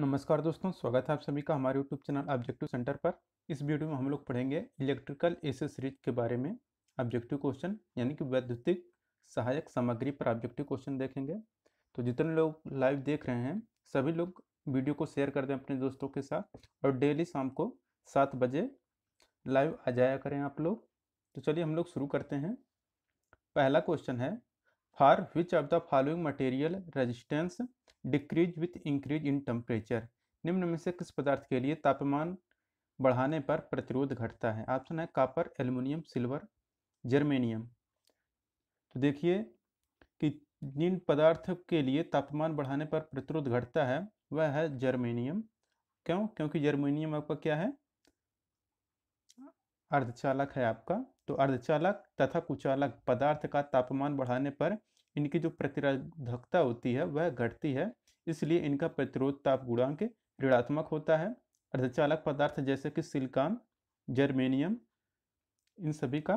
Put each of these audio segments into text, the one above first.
नमस्कार दोस्तों स्वागत है आप सभी का हमारे यूट्यूब चैनल ऑब्जेक्टिव सेंटर पर इस वीडियो में हम लोग पढ़ेंगे इलेक्ट्रिकल एसेसरीज के बारे में ऑब्जेक्टिव क्वेश्चन यानी कि वैद्युतिक सहायक सामग्री पर ऑब्जेक्टिव क्वेश्चन देखेंगे तो जितने लोग लाइव देख रहे हैं सभी लोग वीडियो को शेयर कर दें अपने दोस्तों के साथ और डेली शाम को सात बजे लाइव आ जाया करें आप लोग तो चलिए हम लोग शुरू करते हैं पहला क्वेश्चन है for which of the following material resistance decreases with increase in temperature निम्न में से किस पदार्थ के लिए तापमान बढ़ाने पर प्रतिरोध घटता है ऑप्शन है कॉपर एल्यूमिनियम सिल्वर जर्मेनियम तो देखिए कि जिन पदार्थ के लिए तापमान बढ़ाने पर प्रतिरोध घटता है वह है जर्मेनियम क्यों क्योंकि जर्मेनियम आपका क्या है अर्धचालक है आपका तो अर्धचालक तथा कुचालक पदार्थ का तापमान बढ़ाने पर इनकी जो प्रतिरोधकता होती है वह घटती है इसलिए इनका प्रतिरोध ताप गुणांक ऋणात्मक होता है अर्धचालक पदार्थ जैसे कि सिलिकॉन जर्मेनियम इन सभी का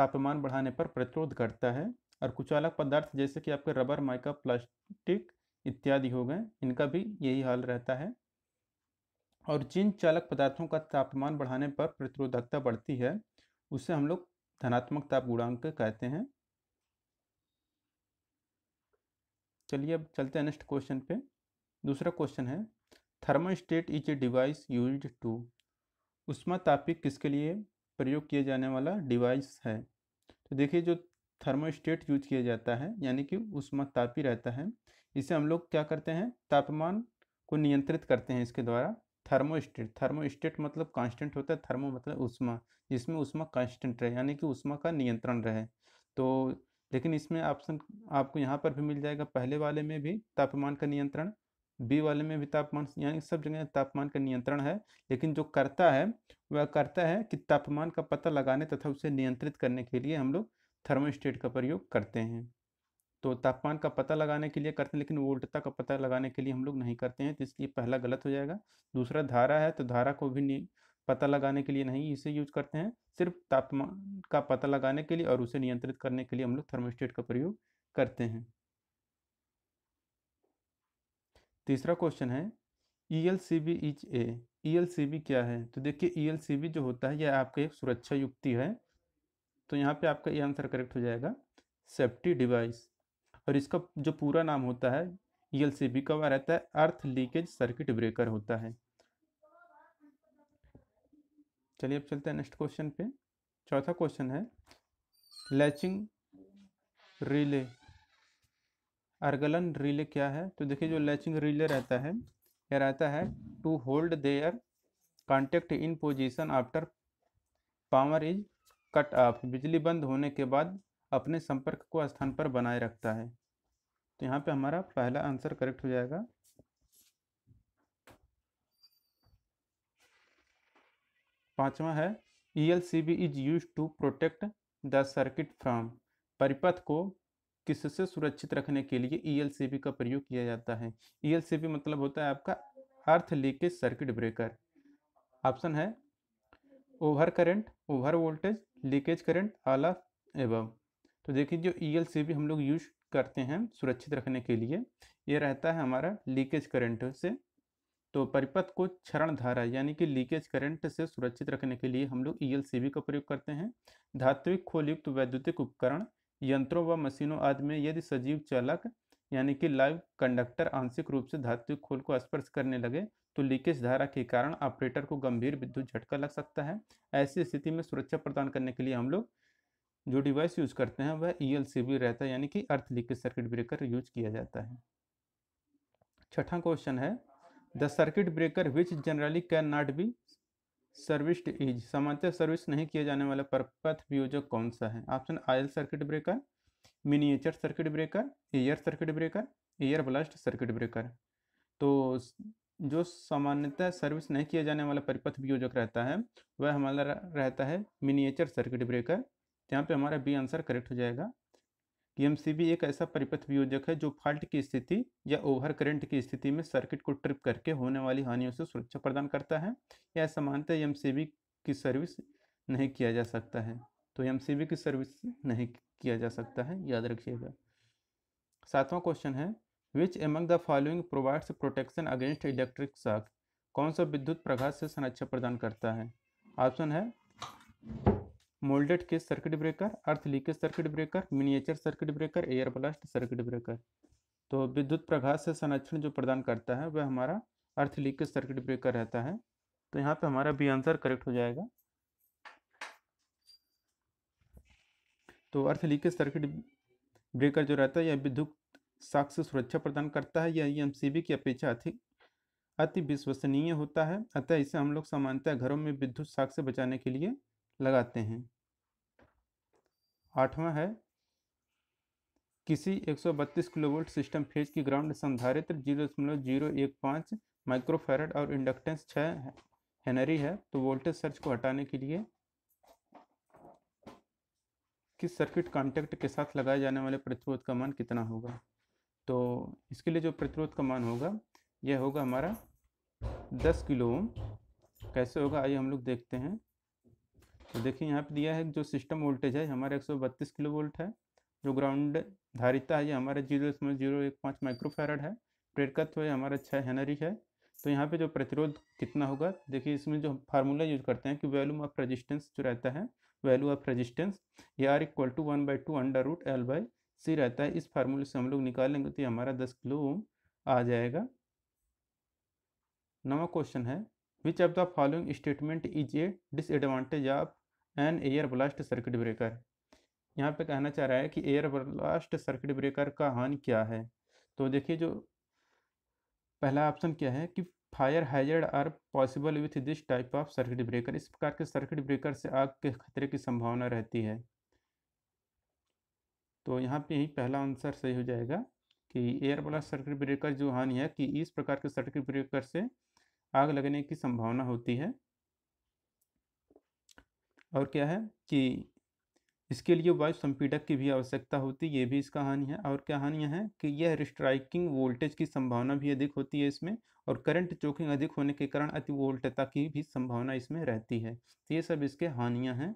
तापमान बढ़ाने पर प्रतिरोध घटता है और कुचालक पदार्थ जैसे कि आपके रबर माइका प्लास्टिक इत्यादि हो गए इनका भी यही हाल रहता है और जिन चालक पदार्थों का तापमान बढ़ाने पर प्रतिरोधकता बढ़ती है उसे हम लोग धनात्मक ताप गुणांक कहते हैं चलिए अब चलते हैं नेक्स्ट क्वेश्चन पे दूसरा क्वेश्चन है thermostat is a device use to उष्मा तापिक किसके लिए प्रयोग किया जाने वाला डिवाइस है तो देखिए जो थर्मोस्टेट यूज किया जाता है यानी कि उष्मा तापी रहता है इसे हम लोग क्या करते हैं तापमान को नियंत्रित करते हैं इसके द्वारा थर्मोस्टेट थर्मोस्टेट मतलब कांस्टेंट होता है थर्मो मतलब उष्मा जिसमें उष्मा कांस्टेंट रहे यानी कि उष्मा का नियंत्रण रहे तो लेकिन इसमें ऑप्शन आपको यहाँ पर भी मिल जाएगा पहले वाले में भी तापमान का नियंत्रण बी वाले में भी तापमान यानी सब जगह तापमान का नियंत्रण है लेकिन जो करता है वह करता है कि तापमान का पता लगाने तथा उसे नियंत्रित करने के लिए हम लोग थर्मोस्टेट का प्रयोग करते हैं तो तापमान का पता लगाने के लिए करते हैं लेकिन वोल्टता का पता लगाने के लिए हम लोग नहीं करते हैं तो इसलिए पहला गलत हो जाएगा दूसरा धारा है तो धारा को भी पता लगाने के लिए नहीं इसे यूज करते हैं सिर्फ तापमान का पता लगाने के लिए और उसे नियंत्रित करने के लिए हम लोग थर्मोस्टेट का प्रयोग करते हैं तीसरा क्वेश्चन है E L C B each a E L C B क्या है तो देखिए ई एल सी बी जो होता है यह आपका एक सुरक्षा युक्ति है तो यहाँ पे आपका ये आंसर करेक्ट हो जाएगा सेफ्टी डिवाइस और इसका जो पूरा नाम होता है ई एल सी बी का वह रहता है अर्थ लीकेज सर्किट ब्रेकर होता है चलिए अब चलते हैं नेक्स्ट क्वेश्चन पे चौथा क्वेश्चन है लैचिंग रिले अर्गलन रिले क्या है तो देखिए जो लैचिंग रिले रहता है यह रहता है to hold their contact in position after power is cut off बिजली बंद होने के बाद अपने संपर्क को स्थान पर बनाए रखता है तो यहाँ पे हमारा पहला आंसर करेक्ट हो जाएगा पांचवा है E L C B is use to protect the circuit from परिपथ को किससे सुरक्षित रखने के लिए ई एल सी बी का प्रयोग किया जाता है ई एल सी बी मतलब होता है आपका earth leakage circuit breaker option है over current over voltage leakage current आला एब तो देखिए जो ई एल सी बी हम लोग यूज करते हैं सुरक्षित रखने के लिए ये रहता है हमारा लीकेज करंट से तो परिपथ को क्षरण धारा यानी कि लीकेज करंट से सुरक्षित रखने के लिए हम लोग ई e का प्रयोग करते हैं धात्विक खोलयुक्त वैद्युतिक उपकरण यंत्रों व मशीनों आदि में यदि सजीव चालक यानी कि लाइव कंडक्टर आंशिक रूप से धात्विक खोल को स्पर्श करने लगे तो लीकेज धारा के कारण ऑपरेटर को गंभीर विद्युत झटका लग सकता है ऐसी स्थिति में सुरक्षा प्रदान करने के लिए हम लोग जो डिवाइस यूज करते हैं वह ई e रहता है यानी कि earth leakage circuit breaker use किया जाता है छठा क्वेश्चन है the circuit breaker which generally can not be serviced is सामान्यतः सर्विस नहीं किया जाने वाला परपथ वियोजक कौन सा है option oil circuit breaker miniature circuit breaker air circuit breaker air blast circuit breaker तो जो सामान्यतः सर्विस नहीं किया जाने वाला परिपथ वियोजक रहता है वह हमारा रहता है मिनिएचर सर्किट ब्रेकर यहाँ पे हमारा बी आंसर करेक्ट हो जाएगा पीएमसीबी एक ऐसा परिपथ वियोजक है जो फॉल्ट की स्थिति या ओवर करंट की स्थिति में सर्किट को ट्रिप करके होने वाली हानियों से सुरक्षा प्रदान करता है या सामान्यतः एम की सर्विस नहीं किया जा सकता है तो एम की सर्विस नहीं किया जा सकता है याद रखिएगा सातवां क्वेश्चन है which among the following provides protection against electric shock कौन सा विद्युत प्रघात से संरक्षा प्रदान करता है ऑप्शन है moulded case circuit breaker earth leakage circuit breaker miniature circuit breaker air blast circuit breaker तो विद्युत प्रघात से संरक्षण जो प्रदान करता है वह हमारा अर्थ लीकेज सर्किट ब्रेकर रहता है तो यहाँ पे हमारा बी आंसर करेक्ट हो जाएगा तो अर्थ लीकेज सर्किट ब्रेकर जो रहता है यह विद्युत साक्ष से सुरक्षा प्रदान करता है यह एम e की अपेक्षा अति अति विश्वसनीय होता है अतः इसे हम लोग सामान्यतः घरों में विद्युत साक्ष से बचाने के लिए लगाते हैं आठवां है किसी 132 किलोवोल्ट सिस्टम फेज की ग्राउंड संधारित्र जीरो दशमलव जीरो एक पाँच माइक्रोफेरेट और इंडक्टेंस छः हेनरी है तो वोल्टेज सर्च को हटाने के लिए किस सर्किट कांटेक्ट के साथ लगाए जाने वाले प्रतिरोध का मान कितना होगा तो इसके लिए जो प्रतिरोध का मान होगा यह होगा हमारा 10 किलो ओम कैसे होगा आइए हम लोग देखते हैं तो देखिए यहाँ पे दिया है जो सिस्टम वोल्टेज है हमारा एक किलो वोल्ट है जो ग्राउंड धारिता है ये हमारा जीरो इसमें जीरो एक पाँच माइक्रोफेरड है प्रेरकत्व है हमारा छः हेनरी है तो यहाँ पे जो प्रतिरोध कितना होगा देखिए इसमें जो फार्मूला यूज करते हैं कि वैल्यूम ऑफ रजिस्टेंस जो रहता है वैल्यू ऑफ रजिस्टेंस ये R equal to one by two under root L by C रहता है इस फार्मूले से हम लोग निकालेंगे तो ये हमारा दस किलो ओम आ जाएगा नवा क्वेश्चन है which of the following statement is a disadvantage of an air blast circuit breaker यहाँ पे कहना चाह रहा है कि एयर ब्लास्ट सर्किट ब्रेकर का हान क्या है तो देखिए जो पहला ऑप्शन क्या है कि fire hazard are possible with this type of circuit breaker इस प्रकार के सर्किट ब्रेकर से आग के खतरे की संभावना रहती है तो यहाँ पे यही पहला आंसर सही हो जाएगा कि एयर ब्लास्ट सर्किट ब्रेकर जो हानि है कि इस प्रकार के सर्किट ब्रेकर से आग लगने की संभावना होती है और क्या है कि इसके लिए वायु संपीडक की भी आवश्यकता होती है ये भी इसका हानि है और क्या हानियाँ हैं कि यह रिस्ट्राइकिंग वोल्टेज की संभावना भी अधिक होती है इसमें और करंट चोकिंग अधिक होने के कारण अति वोल्टता की भी संभावना इसमें रहती है तो ये सब इसके हानियाँ हैं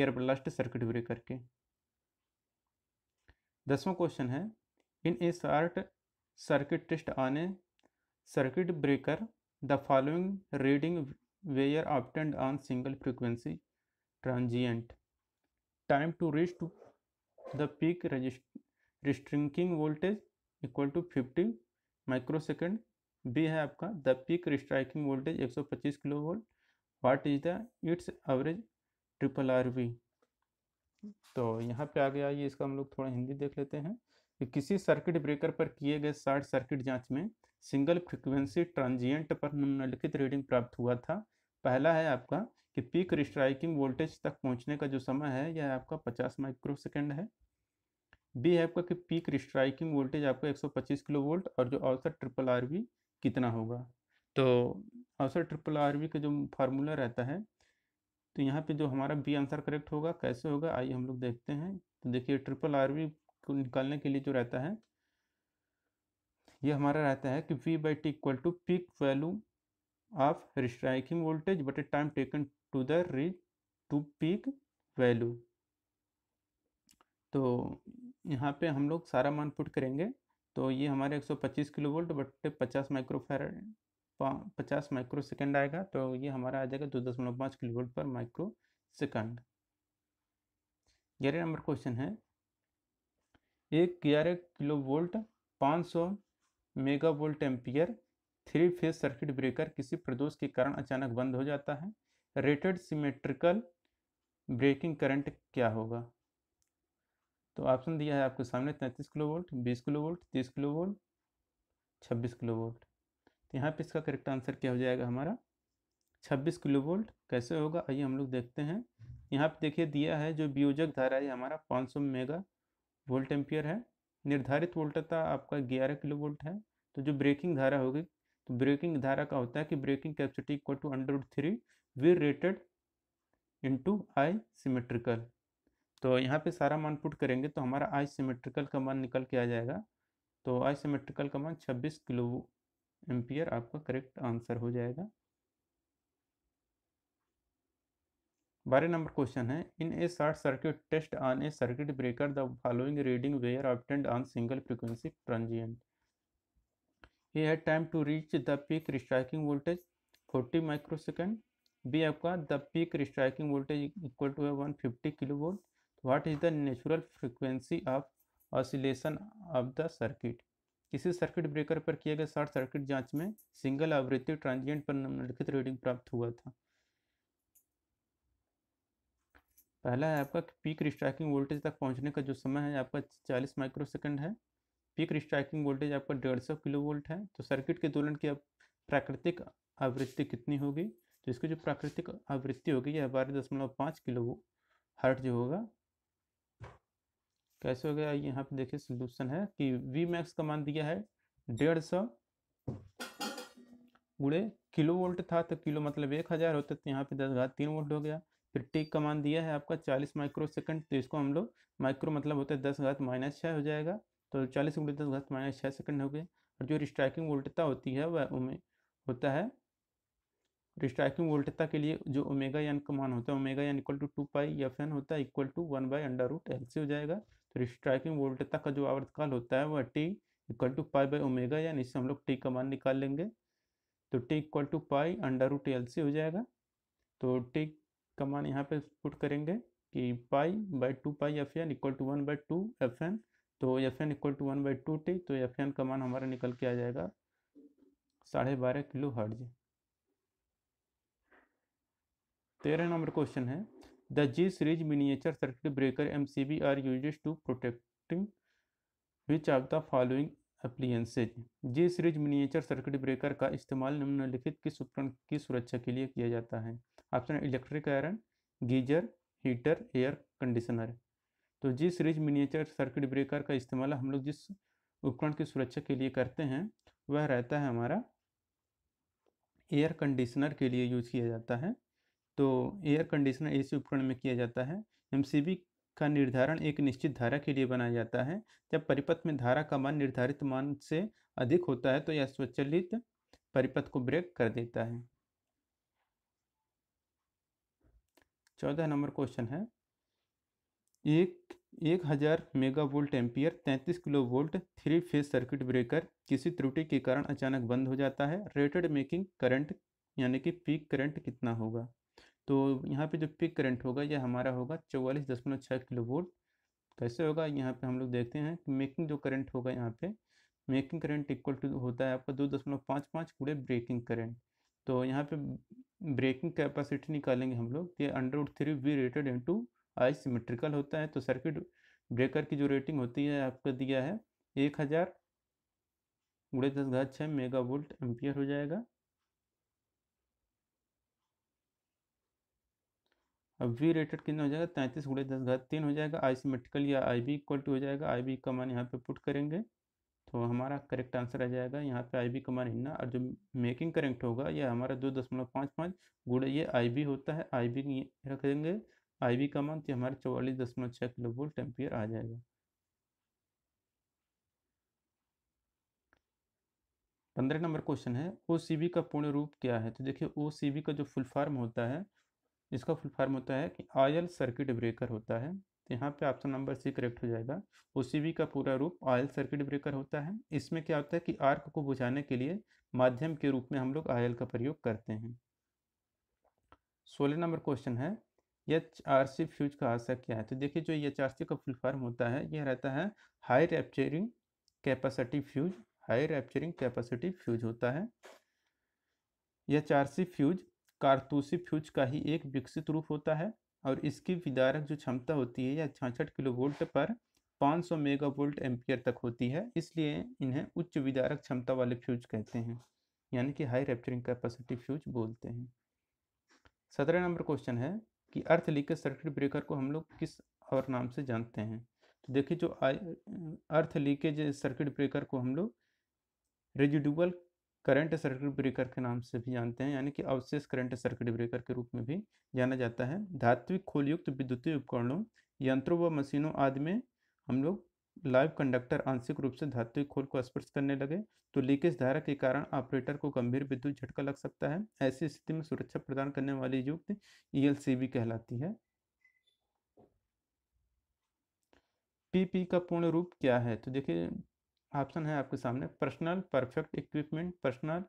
एयर ब्लास्ट सर्किट ब्रेकर के दसवां क्वेश्चन है in a short circuit test on a circuit breaker the following reading were obtained on single frequency transient time to reach to the peak restrinking voltage equal to 50 microsecond B है आपका the peak restriking voltage 125 kilo volt what is the its average triple R V तो यहाँ पे आ गया ये इसका हम लोग थोड़ा हिंदी देख लेते हैं कि किसी सर्किट ब्रेकर पर किए गए शार्ट सर्किट जांच में सिंगल फ्रिक्वेंसी ट्रांजिएंट पर निम्नलिखित रीडिंग प्राप्त हुआ था पहला है आपका कि पीक रिस्ट्राइकिंग वोल्टेज तक पहुंचने का जो समय है यह आपका 50 सेकेंड है बी है आपका कि पीक रिस्ट्राइकिंग वोल्टेज आपका 125 किलो वोल्ट और जो औसत ट्रिपल आर कितना होगा तो औसत ट्रिपल आर का जो फार्मूला रहता है तो यहाँ पे जो हमारा बी आंसर करेक्ट होगा कैसे होगा आइए हम लोग देखते हैं तो देखिए ट्रिपल आर को निकालने के लिए जो रहता है ये हमारा रहता है कि V by T equal to peak value of restriking voltage but a time taken to the reach to peak value तो यहाँ पे हम लोग सारा मान पुट करेंगे तो ये हमारे 125 किलो वोल्ट बट 50 माइक्रोफैरड पचास माइक्रो सेकेंड आएगा तो ये हमारा आ जाएगा दो दशमलव पाँच kilo volt per micro second ग्यारह नंबर क्वेश्चन है एक ग्यारह किलो वोल्ट पाँच सौ mega volt ampere three phase circuit breaker किसी प्रदोष के कारण अचानक बंद हो जाता है रेटेड सिमेट्रिकल ब्रेकिंग करंट क्या होगा तो ऑप्शन दिया है आपके सामने तैंतीस किलो वोल्ट बीस किलो वोल्ट तीस किलो वोल्ट छब्बीस किलो वोल्ट तो यहाँ पे इसका करेक्ट आंसर क्या हो जाएगा हमारा छब्बीस किलो वोल्ट कैसे होगा आइए हम लोग देखते हैं यहाँ पे देखिए दिया है जो वियोजक धारा है हमारा पाँच सौ मेगा वोल्ट एम्पियर है निर्धारित वोल्टता आपका ग्यारह किलो वोल्ट है तो जो ब्रेकिंग धारा होगी तो ब्रेकिंग धारा का होता है कि breaking capacity equal to under three V rated to I symmetrical तो यहाँ पे सारा मान पुट करेंगे तो हमारा आई सीमेट्रिकल का मान निकल के आ जाएगा तो आई सिमेट्रिकल का मान 26 किलो एम्पियर आपका करेक्ट आंसर हो जाएगा बारह नंबर क्वेश्चन है in a short circuit test on a circuit breaker the following reading were obtained on single frequency transient a है time to reach the peak striking voltage 40 microsecond B आपका the peak striking voltage equal to है one fifty kilo volt what is the natural frequency of oscillation of the circuit किसी circuit breaker पर किए गए short circuit जांच में single आवृत्ति transient पर निम्नलिखित रीडिंग प्राप्त हुआ था पहला है आपका पीक स्ट्राइकिंग वोल्टेज तक पहुंचने का जो समय है आपका 40 माइक्रोसेकंड है पीक स्ट्राइकिंग वोल्टेज आपका 150 किलो वोल्ट है तो सर्किट के दोलन की प्राकृतिक आवृत्ति कितनी होगी तो इसकी जो प्राकृतिक आवृत्ति होगी यह बारह दशमलव पाँच किलो हर्ट जो होगा कैसे हो गया यहाँ पे देखिए सोल्यूशन है कि वी मैक्स का मान दिया है डेढ़ सौ गुड़े किलो वोल्ट था तो किलो मतलब एक हज़ार होते तो यहाँ पे दस घात तीन वोल्ट हो गया फिर टी का मान दिया है आपका चालीस माइक्रो सेकंड तो इसको हम लोग माइक्रो मतलब होते है दस घात माइनस छः हो जाएगा तो चालीस गुड़े दस घात माइनस छः सेकेंड हो गए और जो स्ट्राइकिंग वोल्टता होती है वह उमें होता है डिस्ट्रैकिंग वोल्टता के लिए जो ओमेगा यान का मान होता है ओमेगा यान equal to two pi F N होता है equal to one by under root L C हो जाएगा तो स्ट्राइकिंग वोल्टता का जो आवर्तकाल होता है वह T equal to pi by omega यान इससे हम लोग टी का मान निकाल लेंगे तो T equal to pi under root L C हो जाएगा तो टी का मान यहाँ पे पुट करेंगे कि pi by two pi F N equal to one by two F N तो F N equal to one by two T तो एफ एन का मान हमारा निकल के आ जाएगा साढ़े बारह किलो जी तेरह नंबर क्वेश्चन है the G series miniature circuit breaker M C B are use to protecting which of the following appliances G series miniature circuit breaker का इस्तेमाल निम्नलिखित किस उपकरण की सुरक्षा के लिए किया जाता है option electric iron geyser heater air conditioner तो G series miniature circuit breaker का इस्तेमाल हम लोग जिस उपकरण की सुरक्षा के लिए करते हैं वह रहता है हमारा एयर कंडीशनर के लिए यूज किया जाता है तो एयर कंडीशनर एसी उपकरण में किया जाता है एमसीबी का निर्धारण एक निश्चित धारा के लिए बनाया जाता है जब परिपथ में धारा का मान निर्धारित मान से अधिक होता है तो यह स्वचलित परिपथ को ब्रेक कर देता है चौदह नंबर क्वेश्चन है एक एक हज़ार मेगा वोल्ट एम्पियर तैंतीस kilo volt three phase circuit breaker किसी त्रुटि के कारण अचानक बंद हो जाता है रेटेड मेकिंग करंट यानी कि पीक करंट कितना होगा तो यहाँ पे जो पिक करंट होगा यह हमारा होगा चौवालीस दशमलव छः किलो वोल्ट कैसे होगा यहाँ पे हम लोग देखते हैं कि मेकिंग जो करंट होगा यहाँ पे मेकिंग करंट इक्वल टू होता है आपका दो दशमलव पाँच पाँच गुड़े ब्रेकिंग करंट तो यहाँ पे ब्रेकिंग कैपेसिटी निकालेंगे हम लोग ये under root three V rated to I symmetrical होता है तो सर्किट ब्रेकर की जो रेटिंग होती है आपका दिया है एक हज़ार गुड़े दस घर छः मेगा वोल्ट एम्पियर हो जाएगा अब वी रेटेड कितना हो जाएगा तैंतीस गुड़े दस घात तीन हो जाएगा आई सीमेट्रिकल या आई बी इक्वल टू हो जाएगा आई बी का मान यहाँ पे पुट करेंगे तो हमारा करेक्ट आंसर आ जाएगा यहाँ पे आई बी का मान हिन्ना और जो मेकिंग करेक्ट होगा यह हमारा दो दशमलव पाँच पाँच गुड़े ये आई बी होता है आई बी रख देंगे आई बी का मान तो हमारा चौवालीस दशमलव छः किलो वोल्ट टेम्पियर आ जाएगा पंद्रह नंबर क्वेश्चन है ओ सी बी का पूर्ण रूप क्या है तो देखिए ओ सी बी का जो फुल फॉर्म होता है इसका फुल फॉर्म होता है कि ऑयल सर्किट ब्रेकर होता है तो यहाँ पे ऑप्शन नंबर सी करेक्ट हो जाएगा ओ का पूरा रूप ऑयल सर्किट ब्रेकर होता है इसमें क्या होता है कि आर्क को बुझाने के लिए माध्यम के रूप में हम लोग ऑयल का प्रयोग करते हैं सोलह नंबर क्वेश्चन है एच आर सी फ्यूज का आशा क्या है तो देखिए जो एच आर सी का फुल फॉर्म होता है यह रहता है high rupturing capacity fuse high rupturing capacity fuse होता है एच आर सी फ्यूज कारतूसी फ्यूज का ही एक विकसित रूप होता है और इसकी विदारक जो क्षमता होती है या छाछठ किलो वोल्ट पर 500 मेगा वोल्ट एम्पियर तक होती है इसलिए इन्हें उच्च विदारक क्षमता वाले फ्यूज कहते हैं यानी कि हाई रेपचरिंग कैपेसिटी फ्यूज बोलते हैं सत्रह नंबर क्वेश्चन है कि अर्थ लीकेज सर्किट ब्रेकर को हम लोग किस और नाम से जानते हैं तो देखिए जो अर्थ लीकेज सर्किट ब्रेकर को हम लोग रेजिडुअल करंट सर्किट ब्रेकर के नाम से भी जानते हैं यानी कि अवशेष करंट सर्किट ब्रेकर के रूप में भी जाना जाता है धात्विक खोलयुक्त विद्युतीय उपकरणों यंत्रों व मशीनों आदि में हम लोग लाइव कंडक्टर आंशिक रूप से धात्विक खोल को स्पर्श करने लगे तो लीकेज धारा के कारण ऑपरेटर को गंभीर विद्युत झटका लग सकता है ऐसी स्थिति में सुरक्षा प्रदान करने वाली युक्त ई e कहलाती है पीपी का पूर्ण रूप क्या है तो देखिए ऑप्शन है आपके सामने personal perfect equipment personal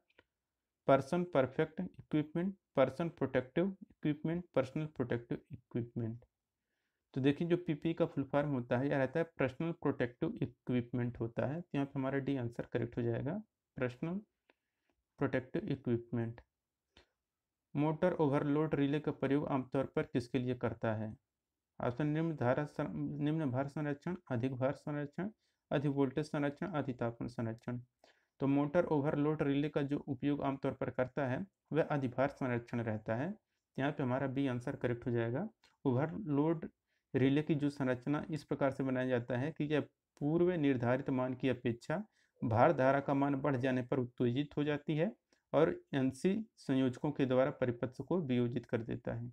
person perfect equipment person protective equipment personal protective equipment तो देखिए जो पीपी e का फुल फॉर्म होता है या रहता है पर्सनल प्रोटेक्टिव इक्विपमेंट होता है तो यहाँ पे हमारा डी आंसर करेक्ट हो जाएगा personal protective equipment motor overload relay का प्रयोग आमतौर पर किसके लिए करता है ऑप्शन निम्न धारा निम्न भार संरक्षण अधिक भार संरक्षण अधि वोल्टेज संरक्षण अधि तापमान संरक्षण तो मोटर ओवरलोड रिले का जो उपयोग आमतौर पर करता है वह अधिभार संरक्षण रहता है यहाँ पे हमारा बी आंसर करेक्ट हो जाएगा ओवरलोड रिले की जो संरचना इस प्रकार से बनाया जाता है कि यह पूर्व निर्धारित मान की अपेक्षा भार धारा का मान बढ़ जाने पर उत्तेजित हो जाती है और एनसी संयोजकों के द्वारा परिपथ को वियोजित कर देता है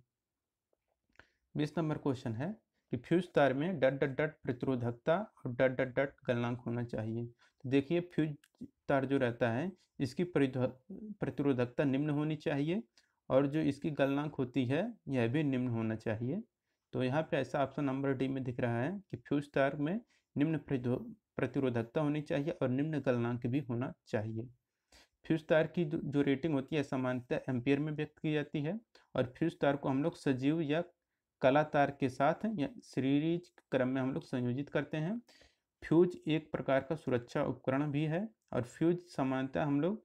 बीस नंबर क्वेश्चन है फ्यूज तार में डट डट डट प्रतिरोधकता और डट डट डट गलनांक होना चाहिए तो देखिए फ्यूज तार जो रहता है इसकी प्रतिरोधकता निम्न होनी चाहिए और जो इसकी गलनांक होती है यह भी निम्न होना चाहिए तो यहाँ पे ऐसा ऑप्शन नंबर डी में दिख रहा है कि फ्यूज तार में निम्न प्रतिरोधकता होनी चाहिए और निम्न गलनांक भी होना चाहिए फ्यूज तार की जो रेटिंग होती है सामान्यतः एम्पियर में व्यक्त की जाती है और फ्यूज तार को हम लोग सजीव या कला तार के साथ सीरीज क्रम में हम लोग संयोजित करते हैं फ्यूज एक प्रकार का सुरक्षा उपकरण भी है और फ्यूज सामान्यतः हम लोग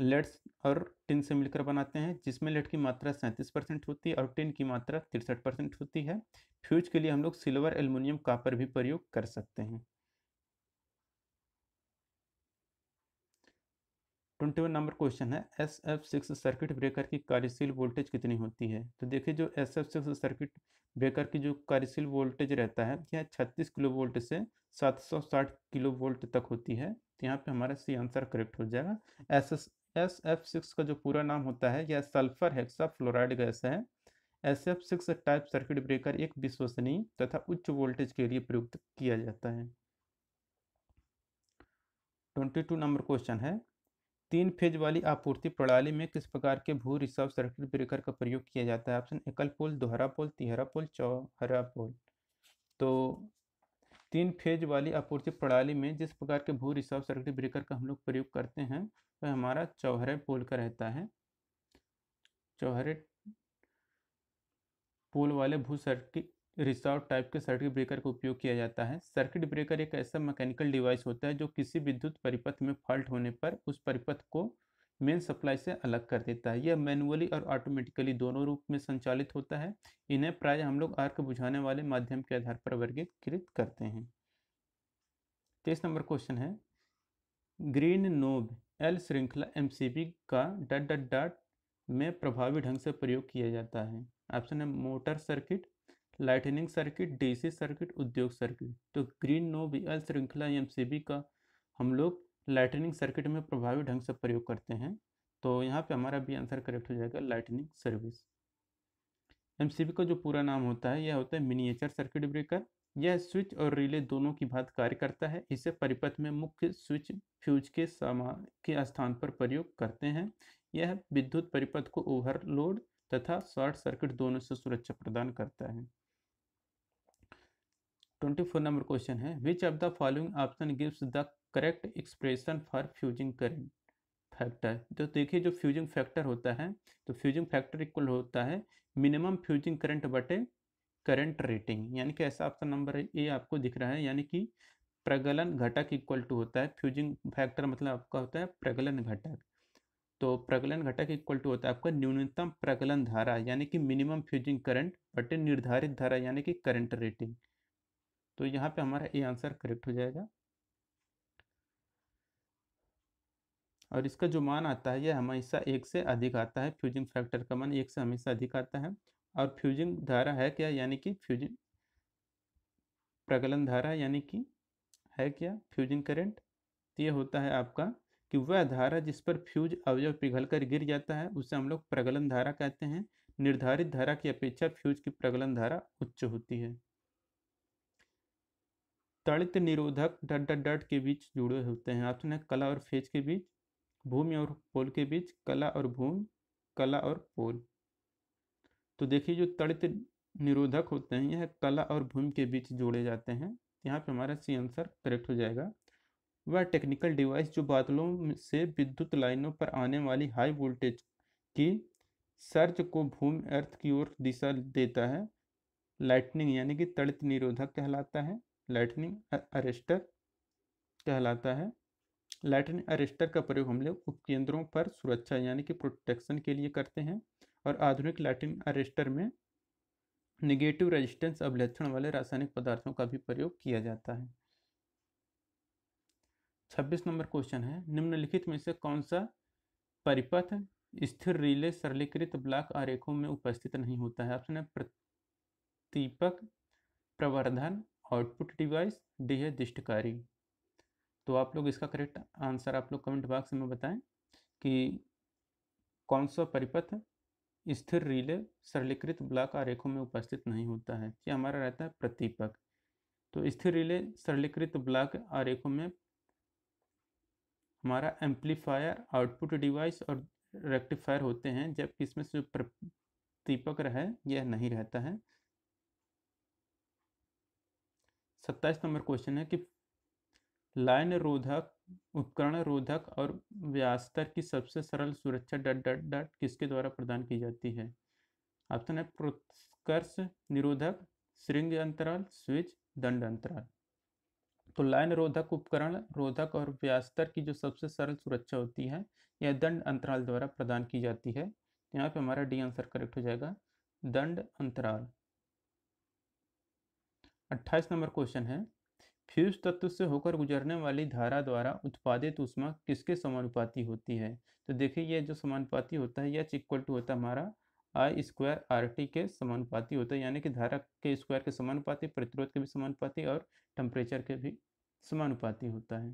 लेट्स और टिन से मिलकर बनाते हैं जिसमें लेट की मात्रा सैंतीस परसेंट होती है और टिन की मात्रा तिरसठ परसेंट होती है फ्यूज के लिए हम लोग सिल्वर एल्युमिनियम कापर भी प्रयोग कर सकते हैं ट्वेंटी वन नंबर क्वेश्चन है S F six circuit breaker की कार्यशील वोल्टेज कितनी होती है तो देखिए जो S F six circuit breaker की जो कार्यशील वोल्टेज रहता है यह छत्तीस किलो वोल्ट से सात सौ साठ किलो वोल्ट तक होती है तो यहाँ पे हमारा सी आंसर करेक्ट हो जाएगा S S S F six का जो पूरा नाम होता है यह सल्फर हेक्सा फ्लोराइड गैस है S F six type circuit breaker एक विश्वसनीय तथा उच्च वोल्टेज के लिए प्रयुक्त किया जाता है ट्वेंटी टू नंबर क्वेश्चन है तीन फेज वाली आपूर्ति प्रणाली में किस प्रकार के भू रिसाव सर्किट ब्रेकर का प्रयोग किया जाता है ऑप्शन एकल पोल दोहरा पोल तिहरा पोल चौहरा पोल तो तीन फेज वाली आपूर्ति प्रणाली में जिस प्रकार के भू रिसाव सर्किट ब्रेकर का हम लोग प्रयोग करते हैं वह तो हमारा चौहरे पोल का रहता है चौहरे पोल वाले भू सर्किट रिसॉर्ट टाइप के सर्किट ब्रेकर का उपयोग किया जाता है सर्किट ब्रेकर एक ऐसा मैकेनिकल डिवाइस होता है जो किसी विद्युत परिपथ में फॉल्ट होने पर उस परिपथ को मेन सप्लाई से अलग कर देता है यह मैनुअली और ऑटोमेटिकली दोनों रूप में संचालित होता है इन्हें प्राय हम लोग आर्क बुझाने वाले माध्यम के आधार पर वर्गीकृत करते हैं तेईस नंबर क्वेश्चन है ग्रीन नोब एल श्रृंखला एम का डट डट डट में प्रभावी ढंग से प्रयोग किया जाता है ऑप्शन है motor circuit lightning circuit DC circuit उद्योग सर्किट तो ग्रीन नो बी एल श्रृंखला एम का हम लोग लाइटनिंग सर्किट में प्रभावी ढंग से प्रयोग करते हैं तो यहाँ पे हमारा भी आंसर करेक्ट हो जाएगा लाइटनिंग सर्विस एम का जो पूरा नाम होता है यह होता है मिनिएचर सर्किट ब्रेकर यह स्विच और रिले दोनों की बात कार्य करता है इसे परिपथ में मुख्य स्विच फ्यूज के सामान के स्थान पर प्रयोग करते हैं यह विद्युत परिपथ को ओवरलोड तथा शॉर्ट सर्किट दोनों से सुरक्षा प्रदान करता है ट्वेंटी फोर नंबर क्वेश्चन है which of the following option gives the correct expression for fusing current factor तो देखिए जो फ्यूजिंग फैक्टर होता है तो फ्यूजिंग फैक्टर इक्वल होता है मिनिमम फ्यूजिंग करंट बटे करंट रेटिंग यानी कि ऐसा ऑप्शन नंबर ए आपको दिख रहा है यानी कि प्रगलन घटक इक्वल टू होता है फ्यूजिंग फैक्टर मतलब आपका होता है प्रगलन घटक तो प्रगलन घटक इक्वल टू होता है आपका न्यूनतम प्रगलन धारा यानी कि मिनिमम फ्यूजिंग करंट बटे निर्धारित धारा यानी कि करंट रेटिंग तो यहाँ पे हमारा ए आंसर करेक्ट हो जाएगा और इसका जो मान आता है यह हमेशा एक से अधिक आता है फ्यूजिंग फैक्टर का मान एक से हमेशा अधिक आता है और फ्यूजिंग धारा है क्या यानी कि फ्यूजिंग प्रगलन धारा यानी कि है क्या फ्यूजिंग करंट तो ये होता है आपका कि वह धारा जिस पर फ्यूज अवयव पिघलकर गिर जाता है उसे हम लोग प्रगलन धारा कहते हैं निर्धारित धारा की अपेक्षा फ्यूज की प्रगलन धारा उच्च होती है तड़ित निरोधक डट डट डट के बीच जुड़े होते हैं ऑप्शन है कला और फेज के बीच भूमि और पोल के बीच कला और भूमि कला और पोल तो देखिए जो तड़ित निरोधक होते हैं यह कला और भूमि के बीच जोड़े जाते हैं यहाँ पे हमारा सी आंसर करेक्ट हो जाएगा वह टेक्निकल डिवाइस जो बादलों से विद्युत लाइनों पर आने वाली हाई वोल्टेज की सर्च को भूमि अर्थ की ओर दिशा देता है लाइटनिंग यानी कि तड़ित निरोधक कहलाता है लाइटनिंग अरेस्टर कहलाता है लाइटनिंग अरेस्टर का प्रयोग हम लोग उपकेंद्रों पर सुरक्षा यानी कि प्रोटेक्शन के लिए करते हैं और आधुनिक लाइटनिंग अरेस्टर में निगेटिव रेजिस्टेंस अभिलक्षण वाले रासायनिक पदार्थों का भी प्रयोग किया जाता है छब्बीस नंबर क्वेश्चन है निम्नलिखित में से कौन सा परिपथ स्थिर रिले सरलीकृत ब्लॉक आरेखों में उपस्थित नहीं होता है ऑप्शन है प्रतिपक प्रवर्धन आउटपुट डिवाइस डी है दिष्टकारी तो आप लोग इसका करेक्ट आंसर आप लोग कमेंट बॉक्स में बताएं कि कौन सा परिपथ स्थिर रिले सरलीकृत ब्लॉक आरेखों में उपस्थित नहीं होता है यह हमारा रहता है प्रतीपक तो स्थिर रिले सरलीकृत ब्लॉक आरेखों में हमारा एम्पलीफायर आउटपुट डिवाइस और रेक्टिफायर होते हैं जबकि इसमें से प्रतीपक रहे यह नहीं रहता है सत्ताईस नंबर क्वेश्चन है कि लाइन रोधक उपकरण रोधक और व्यास्तर की सबसे सरल सुरक्षा डट डट डट किसके द्वारा प्रदान की जाती है ऑप्शन है प्रोत्कर्ष निरोधक श्रृंग अंतराल स्विच दंड अंतराल तो लाइन रोधक उपकरण रोधक और व्यास्तर की जो सबसे सरल सुरक्षा होती है यह दंड अंतराल द्वारा प्रदान की जाती है यहाँ पे हमारा डी आंसर करेक्ट हो जाएगा दंड अंतराल अट्ठाईस नंबर क्वेश्चन है फ्यूज तत्व से होकर गुजरने वाली धारा द्वारा उत्पादित उष्मा किसके समानुपाती होती है तो देखिए यह जो समानुपाती होता है यह इक्वल टू होता है हमारा आई स्क्वायर आर टी के समानुपाती होता है यानी कि धारा के स्क्वायर के समानुपाती प्रतिरोध के भी समानुपाती और टेम्परेचर के भी समानुपाती होता है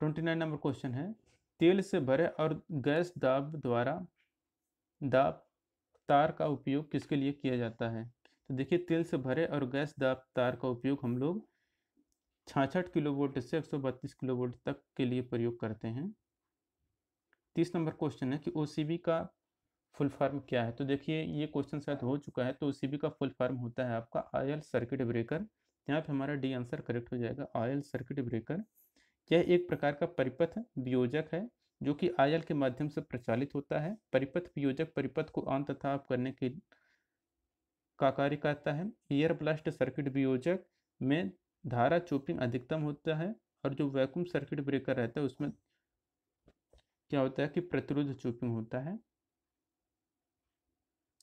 ट्वेंटी नाइन नंबर क्वेश्चन है तेल से भरे और गैस दाब द्वारा दाब तार का उपयोग किसके लिए किया जाता है तो देखिए तेल से भरे और गैस दाब तार का उपयोग हम लोग छाछठ किलो वोल्ट से एक सौ बत्तीस किलो वोल्ट तक के लिए प्रयोग करते हैं तीस नंबर क्वेश्चन है कि ओ का फुल फॉर्म क्या है तो देखिए ये क्वेश्चन शायद हो चुका है तो ओ का फुल फॉर्म होता है आपका ऑयल सर्किट ब्रेकर यहाँ पे हमारा डी आंसर करेक्ट हो जाएगा ऑयल सर्किट ब्रेकर यह एक प्रकार का परिपथ वियोजक है जो कि आयल के माध्यम से प्रचालित होता है परिपथ वियोजक परिपथ को ऑन तथा ऑफ करने के का कार्य करता है एयर ब्लास्ट सर्किट वियोजक में धारा चोपिंग अधिकतम होता है और जो वैक्यूम सर्किट ब्रेकर रहता है उसमें क्या होता है कि प्रतिरोध चोपिंग होता है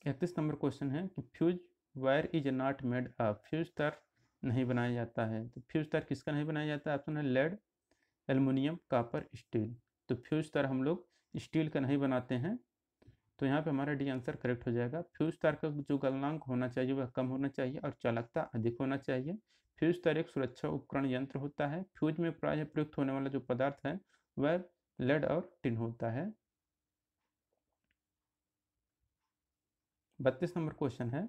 इकतीस नंबर क्वेश्चन है कि fuse wire is not made a fuse तार नहीं बनाया जाता है तो फ्यूज तार किसका नहीं बनाया जाता ऑप्शन है लेड एल्युमिनियम कापर स्टील तो फ्यूज तार हम लोग स्टील का नहीं बनाते हैं तो यहाँ पे हमारा डी आंसर करेक्ट हो जाएगा फ्यूज तार का जो गलनांक होना चाहिए वह कम होना चाहिए और चालकता अधिक होना चाहिए फ्यूज तार एक सुरक्षा उपकरण यंत्र होता है फ्यूज में प्राय प्रयुक्त होने वाला जो पदार्थ है वह लेड और टिन होता है बत्तीस नंबर क्वेश्चन है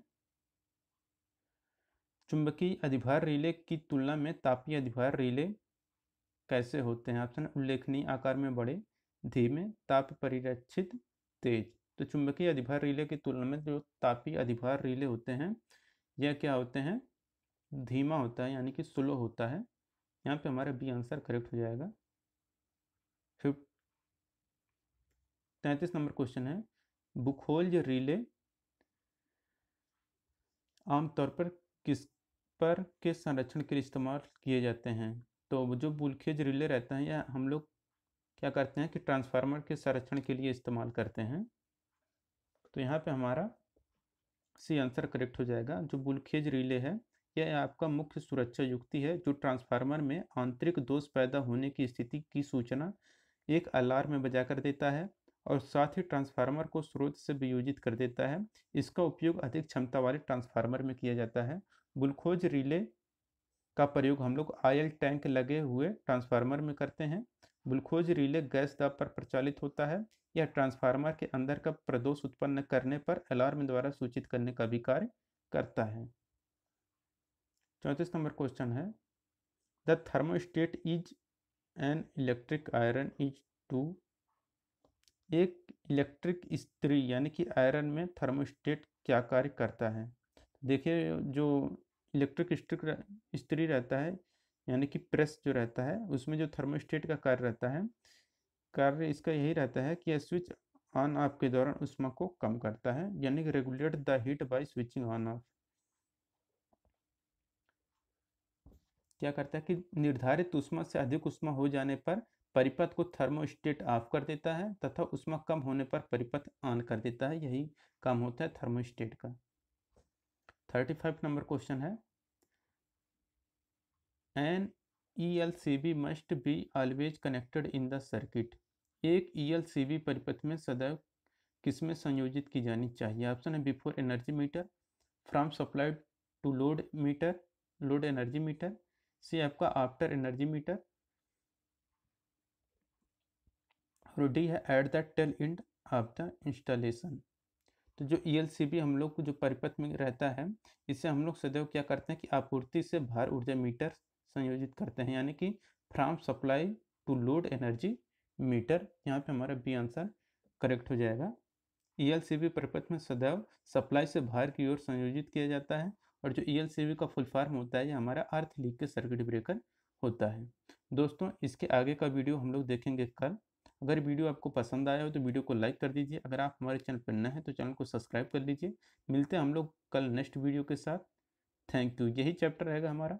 चुंबकीय अधिभार रिले की तुलना में तापीय अधिभार रिले कैसे होते हैं ऑप्शन उल्लेखनीय आकार में बड़े धीमे ताप परिरक्षित तेज तो चुंबकीय अधिभार रीले की तुलना में जो तापी अधिभार रीले होते हैं यह क्या होते हैं धीमा होता है यानी कि स्लो होता है यहाँ पे हमारा बी आंसर करेक्ट हो जाएगा फिफ्थ तैतीस नंबर क्वेश्चन है जो रीले आमतौर पर किस पर किस संरक्षण के लिए इस्तेमाल किए जाते हैं तो जो बुलखेज रिले रहते हैं या हम लोग क्या करते हैं कि ट्रांसफार्मर के संरक्षण के लिए इस्तेमाल करते हैं तो यहाँ पे हमारा सी आंसर करेक्ट हो जाएगा जो बुलखेज रिले है यह आपका मुख्य सुरक्षा युक्ति है जो ट्रांसफार्मर में आंतरिक दोष पैदा होने की स्थिति की सूचना एक अलार्म में बजा कर देता है और साथ ही ट्रांसफार्मर को स्रोत से वियोजित कर देता है इसका उपयोग अधिक क्षमता वाले ट्रांसफार्मर में किया जाता है गुलखोज रिले का प्रयोग हम लोग आयल टैंक लगे हुए ट्रांसफार्मर में करते हैं ग्लूकोज रिले गैस दाब पर प्रचालित होता है यह ट्रांसफार्मर के अंदर का प्रदोष उत्पन्न करने पर अलार्म द्वारा सूचित करने का भी कार्य करता है चौंतीस नंबर क्वेश्चन है the thermostat is an electric iron is to एक इलेक्ट्रिक स्त्री यानी कि आयरन में थर्मोस्टेट क्या कार्य करता है देखिए जो इलेक्ट्रिक स्ट्रिक स्त्री रहता है यानी कि प्रेस जो रहता है उसमें जो थर्मोस्टेट का कार्य रहता है कार्य इसका यही रहता है कि यह स्विच ऑन ऑफ के दौरान उष्मा को कम करता है यानी कि regulate the heat by switching on off क्या करता है कि निर्धारित उष्मा से अधिक उष्मा हो जाने पर परिपथ को थर्मोस्टेट ऑफ कर देता है तथा उष्मा कम होने पर परिपथ ऑन कर देता है यही काम होता है थर्मोस्टेट का थर्टी फाइव नंबर क्वेश्चन है an E L C B must be always connected in the circuit एक ई एल सी बी परिपथ में सदैव किसमें संयोजित की जानी चाहिए ऑप्शन है before energy meter from supply to load meter load energy meter C आपका आफ्टर एनर्जी मीटर और डी है at the tail end of the installation तो जो ई e हम लोग को जो परिपथ में रहता है इससे हम लोग सदैव क्या करते हैं कि आपूर्ति से भार ऊर्जा मीटर संयोजित करते हैं यानी कि from supply to load energy meter यहाँ पे हमारा बी आंसर करेक्ट हो जाएगा ई एल सी बी परिपथ में सदैव सप्लाई से भार की ओर संयोजित किया जाता है और जो ई एल सी बी का फुल फॉर्म होता है ये हमारा अर्थ लीक के सर्किट ब्रेकर होता है दोस्तों इसके आगे का वीडियो हम लोग देखेंगे कल अगर वीडियो आपको पसंद आया हो तो वीडियो को लाइक कर दीजिए अगर आप हमारे चैनल पर नए हैं तो चैनल को सब्सक्राइब कर लीजिए मिलते हैं हम लोग कल नेक्स्ट वीडियो के साथ थैंक यू यही चैप्टर रहेगा हमारा